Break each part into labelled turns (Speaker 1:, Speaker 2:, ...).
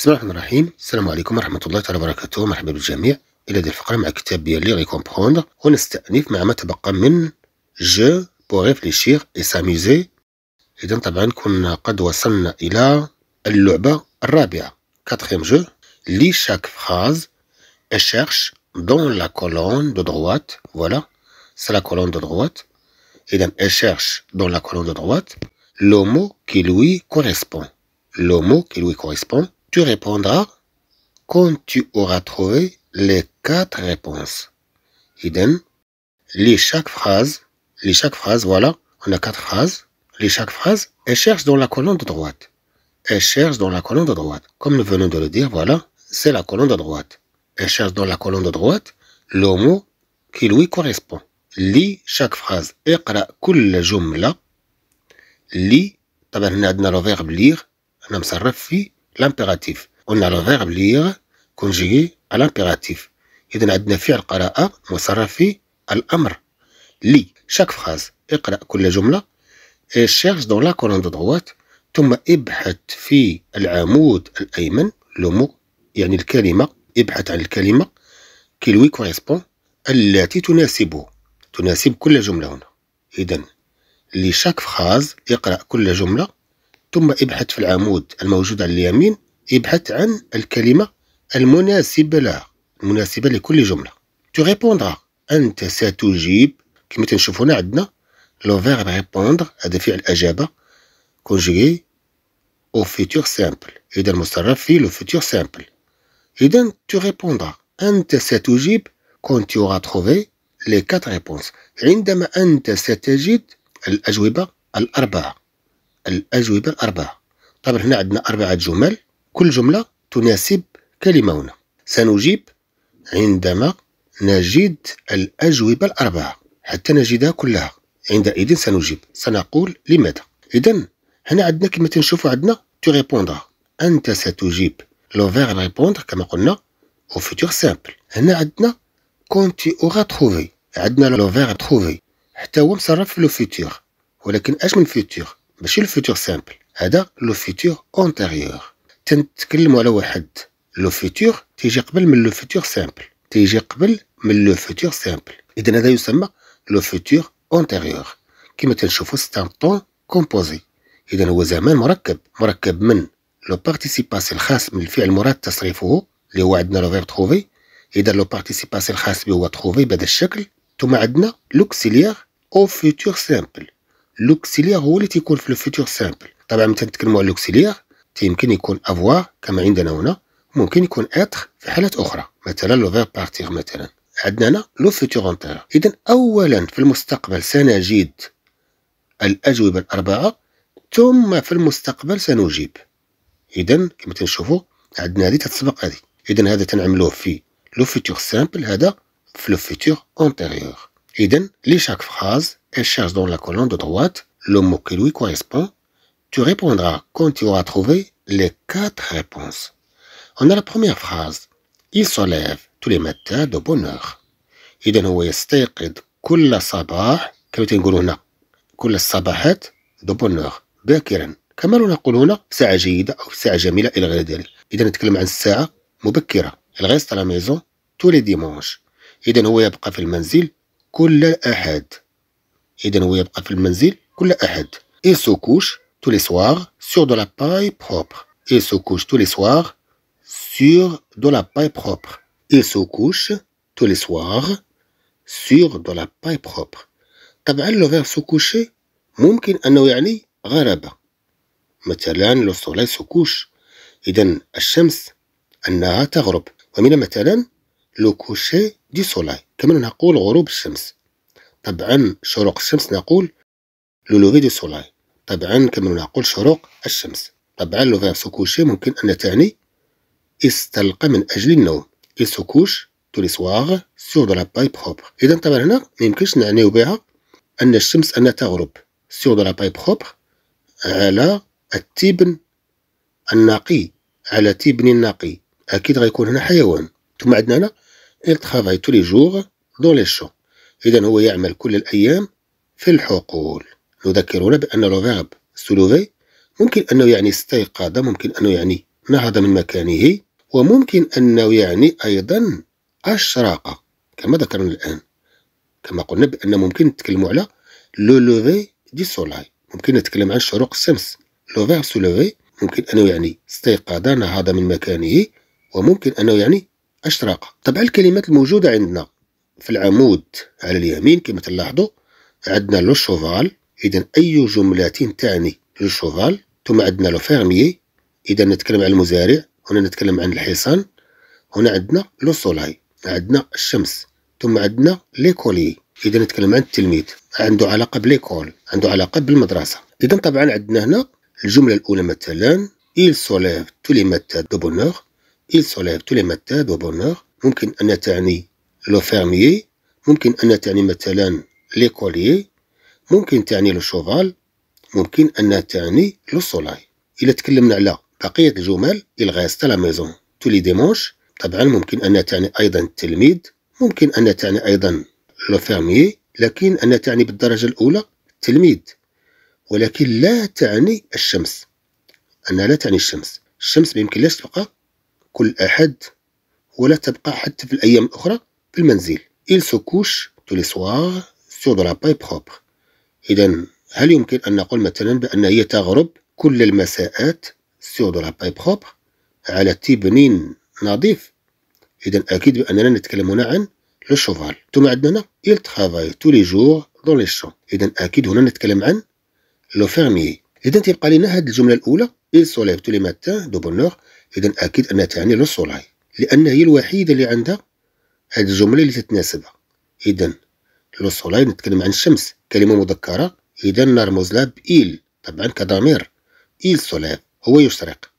Speaker 1: بسم الله الرحمن الرحيم السلام عليكم ورحمة الله تعالى وبركاته مرحبا بالجميع إلى هذه الفقرة مع كتاب لي كومبخوندر ونستأنف مع ما تبقى من جو بو ريفليشيغ إي ساميزي إذا طبعا كنا قد وصلنا إلى اللعبة الرابعة كاتخيم جو لي شاك فراز اشيرش دون لا كولون دو دغوات فوالا سي لا كولون دو دغوات إذا اشيرش دون لا كولون دو دغوات لو مو كي لوي كوريسبون لو مو كي لوي كوريسبون Tu répondras quand tu auras trouvé les quatre réponses. Idem, lis chaque phrase, lis chaque phrase, voilà, on a quatre phrases, lis chaque phrase et cherche dans la colonne de droite. Et cherche dans la colonne de droite. Comme nous venons de le dire, voilà, c'est la colonne de droite. Et cherche dans la colonne de droite le mot qui lui correspond. Lis chaque phrase. et كل là. lis, طبعا on le verbe lire, لامبيراتيف قلنا على الفيرب اللي كونجيي على الامبيراتيف اذا عندنا فعل قراءه مصرف في الامر لي شاك فراز اقرا كل جمله شيرش دون لا كولون دو دروات ثم ابحث في العمود الايمن لومو يعني الكلمه ابحث عن الكلمه كي لوي كوريسبون التي تناسبه تناسب كل جمله هنا اذا لشاك فراز اقرا كل جمله ثم ابحث في العمود الموجود على اليمين ابحث عن الكلمة المناسبة لها المناسبة لكل جملة تو غيبوندرا أنت ستجيب كما تنشوف هنا عندنا لو فيرب ريبوندر هذا فعل أجابة كونجيكي أو فيتور سامبل إذا المصرف في لو فيتور سامبل إذا تو غيبوندرا أنت ستجيب كون تيورا تخوفي لي كات ريبونس عندما أنت ستجد الأجوبة الأربعة الأجوبة الأربعة طبعا هنا عندنا أربعة جمل كل جملة تناسب كلمة هنا سنجيب عندما نجد الأجوبة الأربعة حتى نجدها كلها عندئذ سنجيب سنقول لماذا إذا هنا عندنا كما تنشوفوا عندنا تو ريبوندر أنت ستجيب لو فيغ ريبوندر كما قلنا أو فيتور سامبل هنا عندنا كونتي أوغا تخوفي عندنا لو فيغ تخوفي حتى هو مصرف في لو فيتور ولكن اش من فيتور ماشي الفيتور سامبل هذا لو فيتور اونتيريور تنتكلموا على واحد لو فيتور تيجي قبل من لو فيتور سامبل تيجي قبل من لو فيتور سامبل اذا هذا يسمى لو فيتور اونتيريور كما تنشوفوا سي طون كومبوزي اذا هو زمان مركب مركب من لو بارتيسيپاسيون الخاص من الفعل المراد تصريفه اللي هو عندنا لو فيرب تروفي اذا لو بارتيسيپاسيون الخاص به هو تروفي بهذا الشكل ثم عندنا لوكسيليير او فيتور سامبل لوكسيليغ هو اللي تيكون في لو فيتور سامبل طبعا متى نتكلموا على لوكسيليغ تيمكن يكون افوار كما عندنا هنا ممكن يكون اتر في حالات اخرى مثلا لو فير بارتيغ مثلا عندنا هنا لو فيتور انتيغ اذا اولا في المستقبل سنجد الاجوبه الاربعه ثم في المستقبل سنجيب اذا كما تنشوفوا عندنا هذه تتسبق هذه اذا هذا تنعملوه في لو فيتور سامبل هذا في لو فيتور انتيغ Eden lit chaque phrase et cherche dans la colonne de droite le mot qui lui correspond. Tu répondras quand tu auras trouvé les quatre réponses. On a la première phrase. Il se lève tous les matins de bonheur. heure. ou Estéqid Kulla Sabah, Kalutinguluna. Kulla Sabahet de bonheur. Bekiren. Kamalou la Kuluna, Sa'a Jida ou Sa'a Jamila El Gredel. Eden est comme un Sa'a Mubakira. reste à la maison tous les dimanches. Eden ou Yabkafil Manzil. كل أحد إذا هو يبقى في المنزل كل أحد Il se couche tous les soirs sur de la paille propre. Il se couche tous les soirs sur de la paille propre. Il se couche tous les soirs sur de la paille propre. طبعا لو فيرب سو كوشي ممكن أنه يعني غربة مثلا لو سولاي سو كوش إذا الشمس أنها تغرب ومن مثلا لو كوشي دي سولاي كما نقول غروب الشمس طبعا شروق الشمس نقول لولوفي دي سولاي طبعا كما نقول شروق الشمس طبعا لو فيرب سوكوشي ممكن أن تعني استلقى من أجل النوم السوكوش تو لي soirs sur دو لا باي propre إذا طبعا هنا ما يمكنش نعنيو بها أن الشمس انها تغرب سور دو لا باي propre على التبن النقي على تبن النقي أكيد غيكون هنا حيوان ثم عندنا هنا travaille tous les jours dans les champs. إذا هو يعمل كل الأيام في الحقول. نذكرنا بأن لو se سولوفي ممكن أنه يعني استيقظ، ممكن أنه يعني نهض من مكانه، وممكن أنه يعني أيضا أشرق كما ذكرنا الآن. كما قلنا بأن ممكن نتكلموا على لو لوفي دي سولاي، ممكن نتكلم عن شروق الشمس. لو فيرب سولوفي ممكن أنه يعني استيقظ، نهض من مكانه، وممكن أنه يعني أشراق طبعا الكلمات الموجودة عندنا في العمود على اليمين كما تلاحظوا عندنا لو شوفال إذا أي جملة تعني لو شوفال ثم عندنا لو فيرمي إذا نتكلم عن المزارع هنا نتكلم عن الحصان هنا عندنا لو سولاي عندنا الشمس ثم عندنا ليكولي إذا نتكلم عن التلميذ عنده علاقة بليكول عنده علاقة بالمدرسة إذا طبعا عندنا هنا الجملة الأولى مثلا إيل سوليف تولي ماتا دو بونوغ il se tous les matins de bonne heure ممكن أن تعني لو فيرميي ممكن أن تعني مثلا ليكوليي ممكن تعني لو شوفال ممكن أن تعني لو سولاي إلا تكلمنا على بقية الجمل إل غيست لا ميزون، maison ديمونش، طبعا ممكن أن تعني أيضا التلميذ ممكن أن تعني أيضا لو فيرميي لكن أن تعني بالدرجة الأولى التلميذ ولكن لا تعني الشمس أنها لا تعني الشمس الشمس ما يمكنلاش تبقى كل أحد ولا تبقى حتى في الأيام الأخرى في المنزل إل se تولي tous les دو لاباي بخوبخ إذا هل يمكن أن نقول مثلا بأن هي تغرب كل المساءات sur دو لاباي بخوبخ على تيبنين نظيف إذا أكيد بأننا نتكلم هنا عن لو شوفال ثم عندنا هنا إل ترافاي تولي جور دون لي شون إذا أكيد هنا نتكلم عن لو فيرمي إذا تيبقى لنا هذه الجملة الأولى il سوليف lève tous les matins de bonne اذا اكيد انها تعني لو سولاي لان هي الوحيده اللي عندها هاد الجمله اللي تتناسبها اذا لو سولاي نتكلم عن الشمس كلمه مذكره اذا نرمز لها بإيل طبعا كضمير إيل سوليف هو يشرق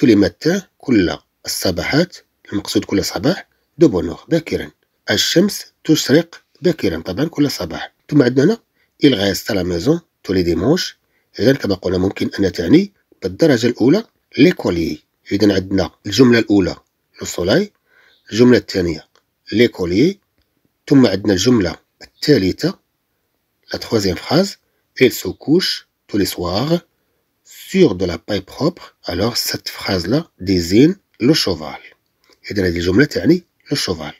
Speaker 1: tous les matins كل الصباحات المقصود كل صباح دو بونور باكرا الشمس تشرق باكرا طبعا كل صباح ثم عندنا هنا il reste à la maison tous les dimanches اذا كما قلنا ممكن ان تعني La troisième phrase il se couche tous les soirs sur de la paille propre alors cette phrase là désigne le cheval le cheval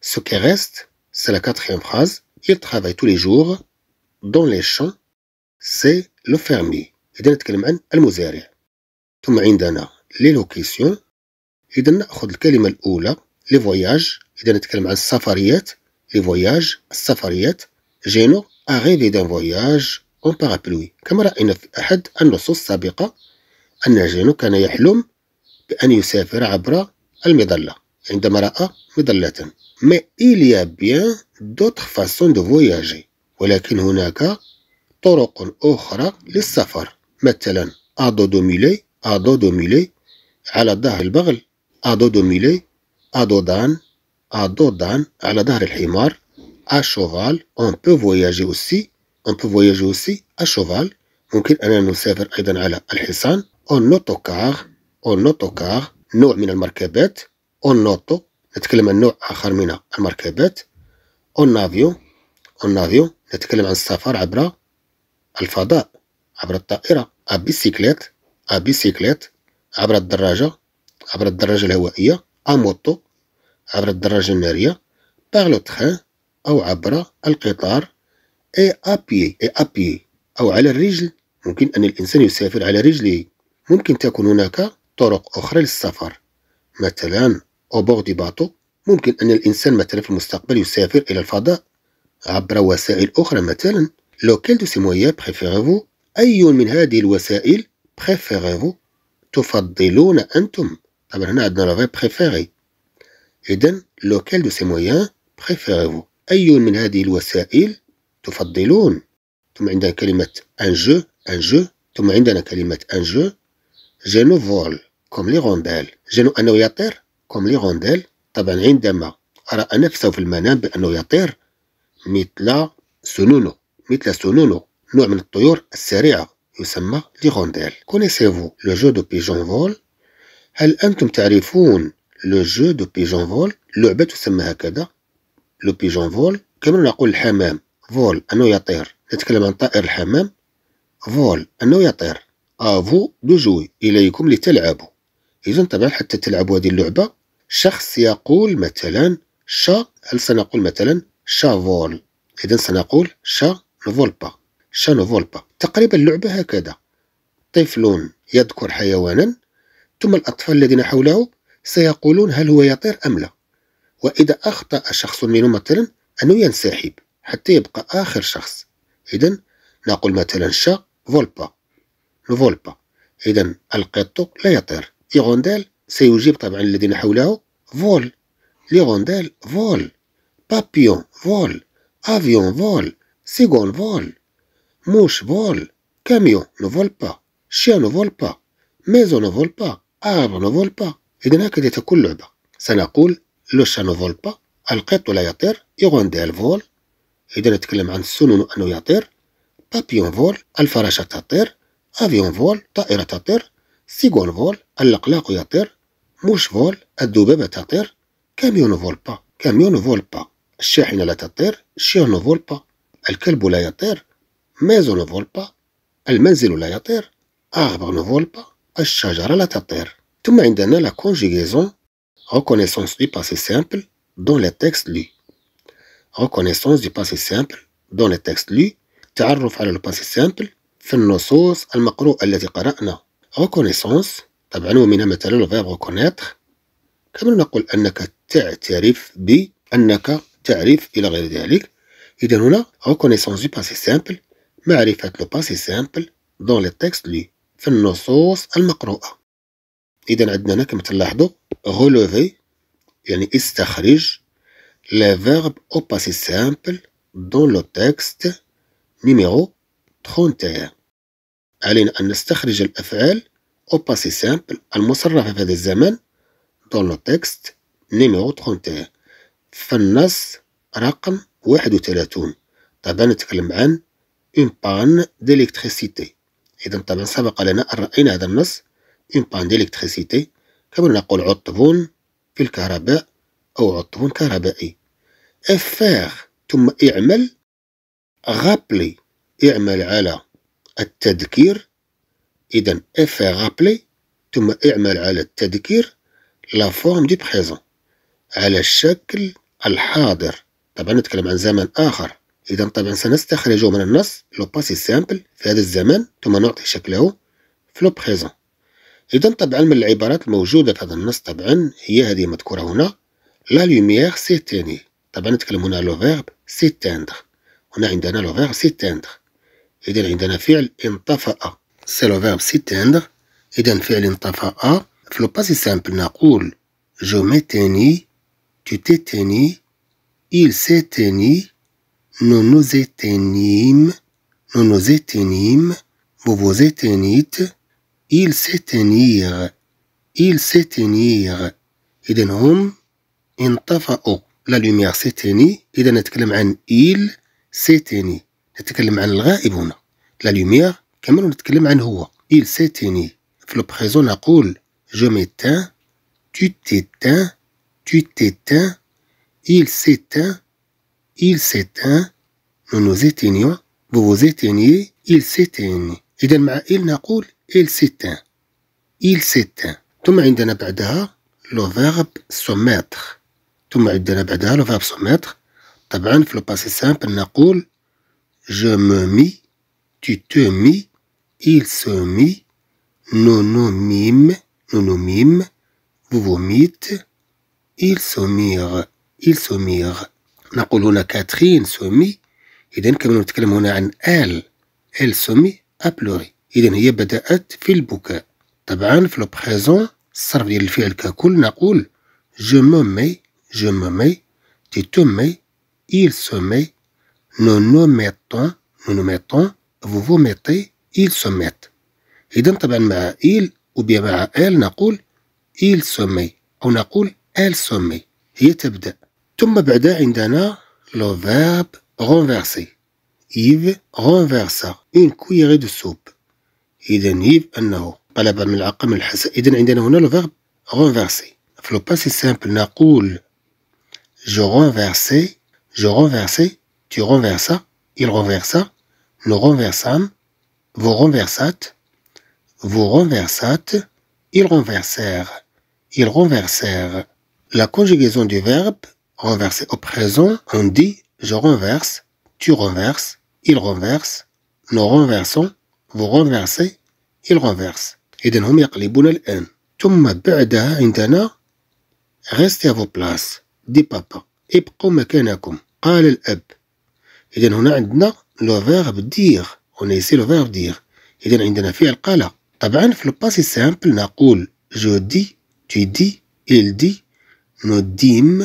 Speaker 1: ce qui reste c'est la quatrième phrase il travaille tous les jours dans les champs c'est le fermier إذا نتكلم عن المزارع ثم عندنا لي لوكيسيون إذا نأخذ الكلمة الأولى لي فواياج إذا نتكلم عن السفريات لي فواياج السفريات جينو أغيفي دان فواياج أون بارابلوي كما رأينا في أحد النصوص السابقة أن جينو كان يحلم بأن يسافر عبر المظلة عندما رأى مظلة مي إليا بيان a فاسون دو فواياجي ولكن هناك طرق أخرى للسفر مثلا ادو دوميلي ادو دوميلي على ظهر البغل ادو دوميلي ادو دان ادو دان على ظهر الحمار ا شوفال اون بو فواياجي اوسي اون بو فواياجي اوسي ا شوفال ممكن أننا نسافر أيضا على الحصان اون اوتوكار اون اوتوكار نوع من المركبات اون اوتو نتكلم عن نوع آخر من المركبات اون نافيو اون نافيو نتكلم عن السفر عبر الفضاء عبر الطائرة أبيسيكلات أبيسيكلات عبر الدراجة عبر الدراجة الهوائية أموتو عبر الدراجة النارية باغ لو تخان أو عبر القطار اي أبي اي أبي أو على الرجل ممكن أن الإنسان يسافر على رجله ممكن تكون هناك طرق أخرى للسفر مثلا أو دي باتو ممكن أن الإنسان مثلا في المستقبل يسافر إلى الفضاء عبر وسائل أخرى مثلا لوكيل دو سي مويا بريفيريفو أي من هذه الوسائل بريفيريفو تفضلون أنتم طبعا هنا عندنا لو بريفيري إذا لوكال دو سي مويان بريفيريفو أي من هذه الوسائل تفضلون ثم عندنا كلمة أن جو أن جو ثم عندنا كلمة أن جو جينو فول كوم لي روندال جينو أنه يطير كوم لي روندال طبعا عندما رأى نفسه في المنام بأنه يطير مثل سنونو مثل سنونو نوع من الطيور السريعة يسمى ليغونديل كونيسيفو لو جو دو بيجون فول هل أنتم تعرفون لو جو دو بيجون فول لعبة تسمى هكذا لو بيجون فول كما نقول الحمام فول أنه يطير نتكلم عن طائر الحمام فول أنه يطير أفو دو جوي إليكم لتلعبوا إذا طبعا حتى تلعبوا هذه اللعبة شخص يقول مثلا شا هل سنقول مثلا شا فول إذا سنقول شا نفول با شانو فولبا تقريبا اللعبة هكذا طفل يذكر حيوانا ثم الأطفال الذين حوله سيقولون هل هو يطير أم لا وإذا أخطأ شخص منهم مثلا أنه ينسحب حتى يبقى آخر شخص إذا نقول مثلا شا فولبا فولبا إذا القط لا يطير إيغوندال سيجيب طبعا الذين حوله فول ليغوندال فول بابيون فول أفيون فول سيغون فول موش فول Camion ne vole pas. Chien ne vole pas. Maison ne vole با Arbre ne vole pas. إذن هكذا تكون لعبة سنقول لو لوشا نو با القط لا يطير يغوندي فول إذا نتكلم عن السنون أنه يطير بابيون فول الفراشة تطير أفيون فول طائرة تطير سيغون فول اللقلاق يطير موش فول الذبابة تطير كاميون فول با كاميون فول با الشاحنة لا تطير شير نو فول با الكلب لا يطير ميزو نفولبا المنزل لا يطير أربر نفولبا الشجرة لا تطير ثم عندنا لا conjugaison reconnaissance du passé simple dans les textes lus reconnaissance du passé simple dans les textes lus تعرف على الباسي سامبل في النصوص المقروءة التي قرأنا reconnaissance طبعا ومن مثلا الverb reconnaître كما نقول أنك تعترف بأنك تعرف إلى غير ذلك إذا هنا reconnaissance du passé simple معرفة لو باسي سامبل دون لي تكست لي في النصوص المقروءة إذا عندنا هنا كما تلاحظوا غولوفي يعني استخرج لا فيرب أو باسي سامبل دون لو تكست نيميرو 31 علينا أن نستخرج الأفعال أو باسي سامبل المصرفة في هذا الزمان دون لو تكست نيميرو 31 في النص رقم 31 طبعا نتكلم عن une panne d'électricité إذا طبعا سبق لنا أن رأينا هذا النص une panne d'électricité كما نقول عطب في الكهرباء أو عطب كهربائي افير ثم اعمل غابلي اعمل على التذكير إذا افير غابلي ثم اعمل على التذكير لا فورم دي بريزون على الشكل الحاضر طبعا نتكلم عن زمن آخر إذا طبعا سنستخرجه من النص لو باسي سامبل في هذا الزمان ثم نعطي شكله في لو بريزون إذا طبعا من العبارات الموجودة في هذا النص طبعا هي هذه مذكورة هنا لا لوميير سيتيني طبعا نتكلم هنا لو فيرب سيتاندر هنا عندنا لو فيرب سيتاندر إذا عندنا فعل انطفأ سي لو فيرب سيتاندر إذا فعل انطفأ في لو باسي سامبل نقول جو ميتيني تو t'éteignis, il s'éteignit, Nous nous éteignons. nous nous éteignons. vous vous éteignîtes, ils s'éteignirent, ils s'éteignirent. إذا هم انطفأوا. La lumière s'éteignit. إذا نتكلم عن il s'éteignit. نتكلم عن الغائب هنا. لا لوميير on نتكلم عن هو. il s'éteignit. في لو بريزون نقول je m'éteins, tu t'éteins, tu t'éteins, il s'éteint, il s'éteint, nous nous éteignons, vous vous éteignez, il s'éteint. Et dans il n'a il s'éteint. Il s'éteint. Tout le monde a le verbe se mettre. Tout le monde a dit le verbe se mettre. Tout le passé simple, n'a pas, je me mis, tu te mis, il se mit, nous nous mîmes »,« nous nous mimes, vous vous mites, il se mire, il se mire. نقول هنا كاترين سومي إذا كما نتكلم هنا عن آل آل سومي أبلوري إذا هي بدأت في البكاء طبعا في لو بريزون الصرف ديال الفعل ككل نقول جو مو مي جو مو مي تي تو مي إيل سومي نو نو ميتون نو نو ميتون فو فو ميتي إيل سوميت إذن إذا طبعا مع إيل مع آل نقول إيل سومي أو نقول آل سومي هي تبدأ le indana. le verbe renverser Yves renversa une cuillerée de soupe il Yves أنه قلب ملعقة من الحساء verbe renverser pas si simple. na cool. je renversais je renversais tu renversas il renversa nous renversâmes vous renversâtes vous renversâtes ils renversèrent ils renversèrent la conjugaison du verbe renverser au présent, on dit je renverse, tu renverses, il renverse, nous renversons, vous renversez, il renverse. Et de nous يقلبون الان. ثم بعدها عندنا restez à vos places, dit papa. Et ابقوا مكانكم, قال الاب. Et de nous عندنا le verbe dire. On a ici le verbe dire. Et de nous عندنا فعل قال. طبعا في si simple نقول je dis, tu dis, il dit, nous dis.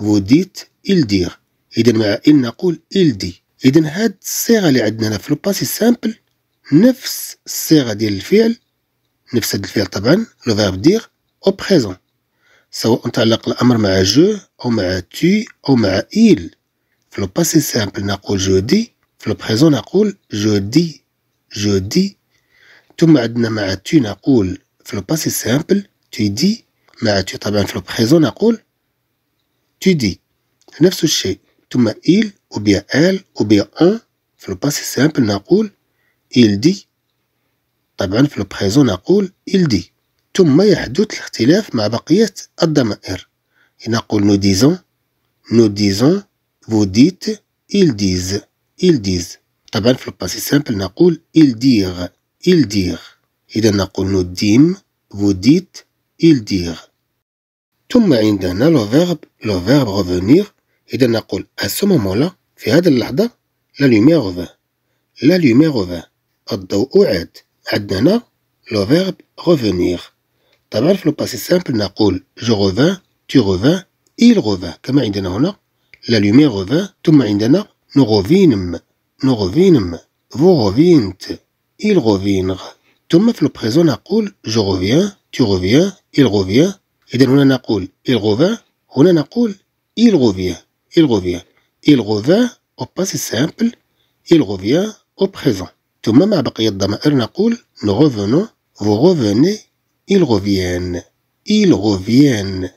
Speaker 1: وديت إلدير إذا مع إل نقول إلدي إذا هاد الصيغة اللي عندنا هنا في الباسي سامبل نفس الصيغة ديال الفعل نفس هاد الفعل طبعا لو فيرب دير أو بريزون سواء تعلق الأمر مع جو أو مع تي أو مع إل في الباسي سامبل نقول جو دي في لو نقول جو دي جو دي ثم عندنا مع تي نقول في الباسي سامبل تي دي مع تي طبعا في لو نقول tu dis نفس الشيء ثم il ou bien elle ou bien on في الباسي سامبل نقول il dit طبعا في البريزون نقول il dit ثم يحدث الاختلاف مع بقية الضمائر نقول nous disons nous disons vous dites ils disent ils disent طبعا في الباسي سامبل نقول ils dire ils dire إذا نقول nous dîmes vous dites ils dire ثم عندنا لو فيرب لو فيرب revenir إذا نقول à ce moment-là في هذه اللحظة لا lumière revint لا lumière revint الضوء عاد عندنا لو فيرب revenir طبعا في لو باسي سامبل نقول جو revins tu revins il revint كما عندنا هنا لا lumière revint ثم عندنا nous revinmes nous revinmes vous revintes il revinre ثم في لو بريزون نقول جو reviens tu reviens il revient إذا هنا نقول إل إلغوفا هنا نقول إلغوفيا إلغوفيا إلغوفا أو باسي سامبل إلغوفيا أو بريزون ثم مع بقية الضمائر نقول نو غوفونو فو غوفوني غوفيان إلغوفيان غوفيان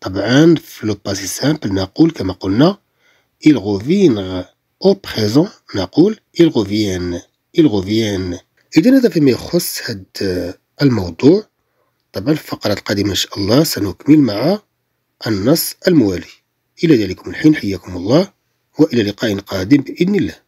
Speaker 1: طبعا في لو باسي سامبل نقول كما قلنا غوفينغ أو بريزون نقول غوفيان إلغوفيان غوفيان إذا هذا فيما يخص هذا الموضوع طبعا في الفقرة القادمة إن شاء الله سنكمل مع النص الموالي إلى ذلكم الحين حياكم الله وإلى لقاء قادم بإذن الله